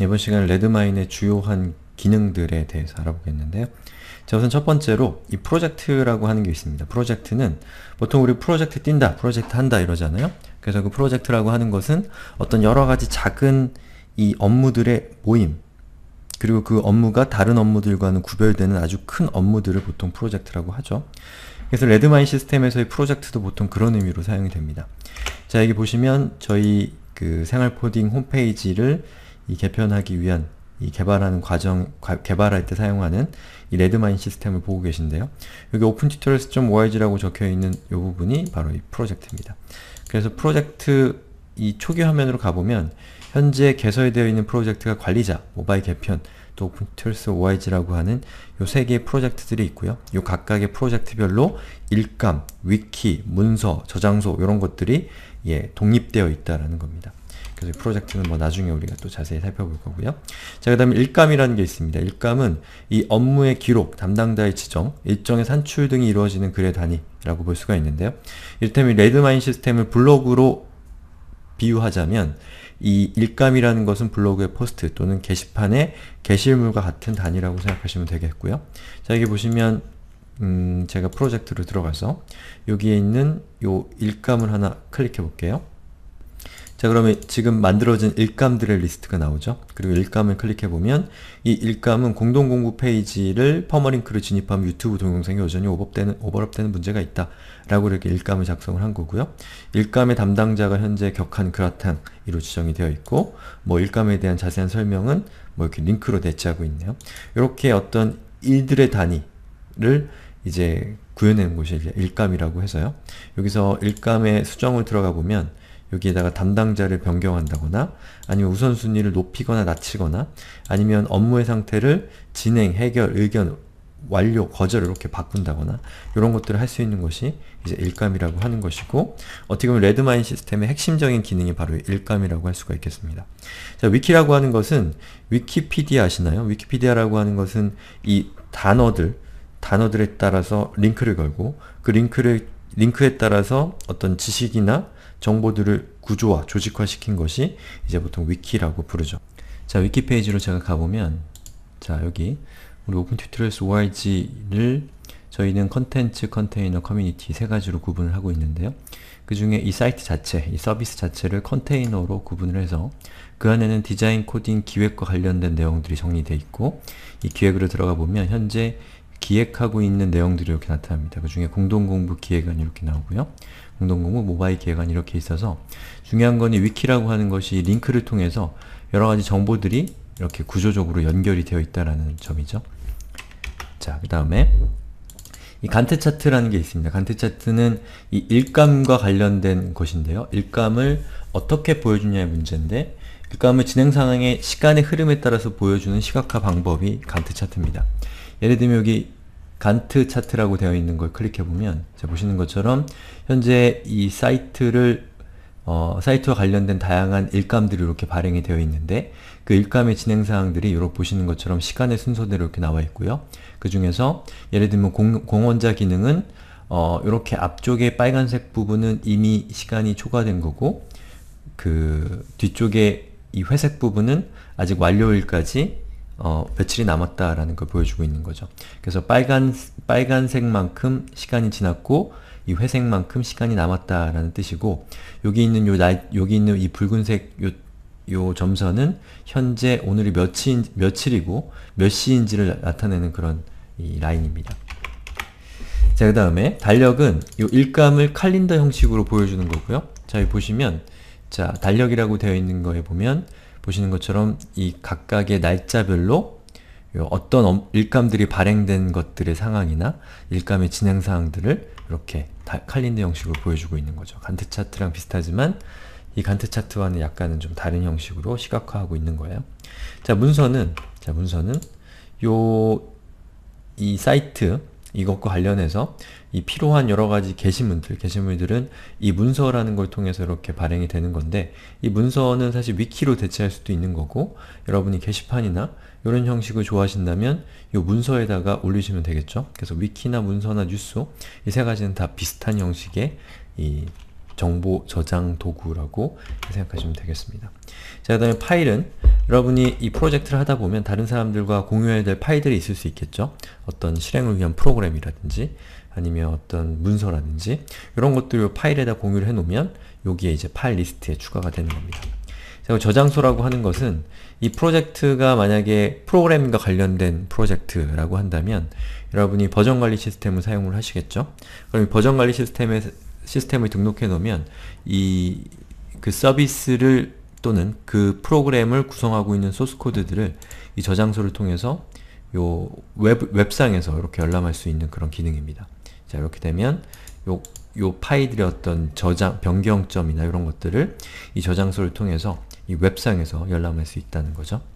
이번 시간은 레드마인의 주요한 기능들에 대해서 알아보겠는데요. 자 우선 첫 번째로 이 프로젝트라고 하는 게 있습니다. 프로젝트는 보통 우리 프로젝트 뛴다, 프로젝트 한다 이러잖아요. 그래서 그 프로젝트라고 하는 것은 어떤 여러 가지 작은 이 업무들의 모임 그리고 그 업무가 다른 업무들과는 구별되는 아주 큰 업무들을 보통 프로젝트라고 하죠. 그래서 레드마인 시스템에서의 프로젝트도 보통 그런 의미로 사용이 됩니다. 자 여기 보시면 저희 그 생활포딩 홈페이지를 이 개편하기 위한 이 개발하는 과정, 개발할 때 사용하는 이 레드마인 시스템을 보고 계신데요. 여기 open tutorials.org라고 적혀있는 이 부분이 바로 이 프로젝트입니다. 그래서 프로젝트 이 초기 화면으로 가보면 현재 개설되어 있는 프로젝트가 관리자, 모바일 개편, 또 오픈툴스 OIG라고 하는 요세 개의 프로젝트들이 있고요. 요 각각의 프로젝트별로 일감, 위키, 문서, 저장소 이런 것들이 예, 독립되어 있다라는 겁니다. 그래서 프로젝트는 뭐 나중에 우리가 또 자세히 살펴볼 거고요. 자, 그 다음에 일감이라는 게 있습니다. 일감은 이 업무의 기록, 담당자의 지정, 일정의 산출 등이 이루어지는 글의 단위라고 볼 수가 있는데요. 이를테면 레드마인 시스템을 블로그로 비유하자면 이 일감이라는 것은 블로그의 포스트 또는 게시판의 게시물과 같은 단위라고 생각하시면 되겠고요. 자 여기 보시면 음, 제가 프로젝트로 들어가서 여기에 있는 요 일감을 하나 클릭해 볼게요. 자 그러면 지금 만들어진 일감들의 리스트가 나오죠? 그리고 일감을 클릭해보면 이 일감은 공동공부 페이지를 퍼머링크로 진입하면 유튜브 동영상이 여전히 오버되는, 오버랩되는 문제가 있다 라고 이렇게 일감을 작성을 한 거고요. 일감의 담당자가 현재 격한 그라탕이로 지정이 되어 있고 뭐 일감에 대한 자세한 설명은 뭐 이렇게 링크로 대체하고 있네요. 이렇게 어떤 일들의 단위를 이제 구현해놓은 곳이 일감이라고 해서요. 여기서 일감의 수정을 들어가 보면 여기에다가 담당자를 변경한다거나 아니면 우선순위를 높이거나 낮추거나 아니면 업무의 상태를 진행, 해결, 의견, 완료, 거절 이렇게 바꾼다거나 이런 것들을 할 수 있는 것이 이제 일감이라고 하는 것이고 어떻게 보면 레드마인 시스템의 핵심적인 기능이 바로 일감이라고 할 수가 있겠습니다. 자, 위키라고 하는 것은 위키피디아 아시나요? 위키피디아라고 하는 것은 이 단어들, 단어들에 따라서 링크를 걸고 그 링크를 링크에 따라서 어떤 지식이나 정보들을 구조화, 조직화시킨 것이 이제 보통 위키라고 부르죠. 자, 위키 페이지로 제가 가보면 자, 여기 우리 오픈 튜토리얼스 org를 저희는 컨텐츠, 컨테이너, 커뮤니티 세 가지로 구분을 하고 있는데요. 그 중에 이 사이트 자체, 이 서비스 자체를 컨테이너로 구분을 해서 그 안에는 디자인, 코딩, 기획과 관련된 내용들이 정리되어 있고 이 기획으로 들어가 보면 현재 기획하고 있는 내용들이 이렇게 나타납니다. 그 중에 공동공부 기획안 이렇게 나오고요. 공동공부 모바일 기획안 이렇게 있어서 중요한 건이 위키라고 하는 것이 링크를 통해서 여러가지 정보들이 이렇게 구조적으로 연결이 되어 있다는 점이죠. 자, 그 다음에 이 간트 차트라는 게 있습니다. 간트 차트는 이 일감과 관련된 것인데요. 일감을 어떻게 보여주냐의 문제인데 일감을 진행 상황의 시간의 흐름에 따라서 보여주는 시각화 방법이 간트 차트입니다. 예를 들면 여기 간트 차트라고 되어 있는 걸 클릭해보면 자, 보시는 것처럼 현재 이 사이트를 어, 사이트와 관련된 다양한 일감들이 이렇게 발행이 되어 있는데 그 일감의 진행사항들이 이렇게 보시는 것처럼 시간의 순서대로 이렇게 나와 있고요. 그 중에서 예를 들면 공, 원자 기능은 어, 이렇게 앞쪽에 빨간색 부분은 이미 시간이 초과된 거고 그 뒤쪽에 이 회색 부분은 아직 완료일까지 어, 며칠이 남았다라는 걸 보여주고 있는 거죠. 그래서 빨간, 빨간색만큼 시간이 지났고, 이 회색만큼 시간이 남았다라는 뜻이고, 여기 있는 요나 여기 있는 이 붉은색 요, 요 점선은 현재 오늘이 며칠, 며칠이고, 몇 시인지를 나타내는 그런 이 라인입니다. 자, 그 다음에 달력은 요 일감을 칼린더 형식으로 보여주는 거고요. 자, 여기 보시면, 자, 달력이라고 되어 있는 거에 보면, 보시는 것처럼 이 각각의 날짜별로 어떤 일감들이 발행된 것들의 상황이나 일감의 진행 사항들을 이렇게 칼린더 형식으로 보여주고 있는 거죠. 간트 차트랑 비슷하지만 이 간트 차트와는 약간은 좀 다른 형식으로 시각화하고 있는 거예요. 자, 문서는 자, 문서는 요 이 사이트 이것과 관련해서 이 필요한 여러 가지 게시문들, 게시물들은 이 문서라는 걸 통해서 이렇게 발행이 되는 건데 이 문서는 사실 위키로 대체할 수도 있는 거고 여러분이 게시판이나 이런 형식을 좋아하신다면 이 문서에다가 올리시면 되겠죠. 그래서 위키나 문서나 뉴스 이 세 가지는 다 비슷한 형식의 이 정보 저장 도구라고 생각하시면 되겠습니다. 자, 그 다음에 파일은 여러분이 이 프로젝트를 하다 보면 다른 사람들과 공유해야 될 파일들이 있을 수 있겠죠? 어떤 실행을 위한 프로그램이라든지 아니면 어떤 문서라든지 이런 것들을 파일에다 공유를 해놓으면 여기에 이제 파일 리스트에 추가가 되는 겁니다. 자, 저장소라고 하는 것은 이 프로젝트가 만약에 프로그램과 관련된 프로젝트라고 한다면 여러분이 버전관리 시스템을 사용을 하시겠죠? 그럼 버전관리 시스템에, 시스템을 등록해 놓으면 이 그 서비스를 또는 그 프로그램을 구성하고 있는 소스코드들을 이 저장소를 통해서 요 웹, 웹상에서 이렇게 열람할 수 있는 그런 기능입니다. 자 이렇게 되면 요, 요 파일들의 어떤 저장, 변경점이나 이런 것들을 이 저장소를 통해서 이 웹상에서 열람할 수 있다는 거죠.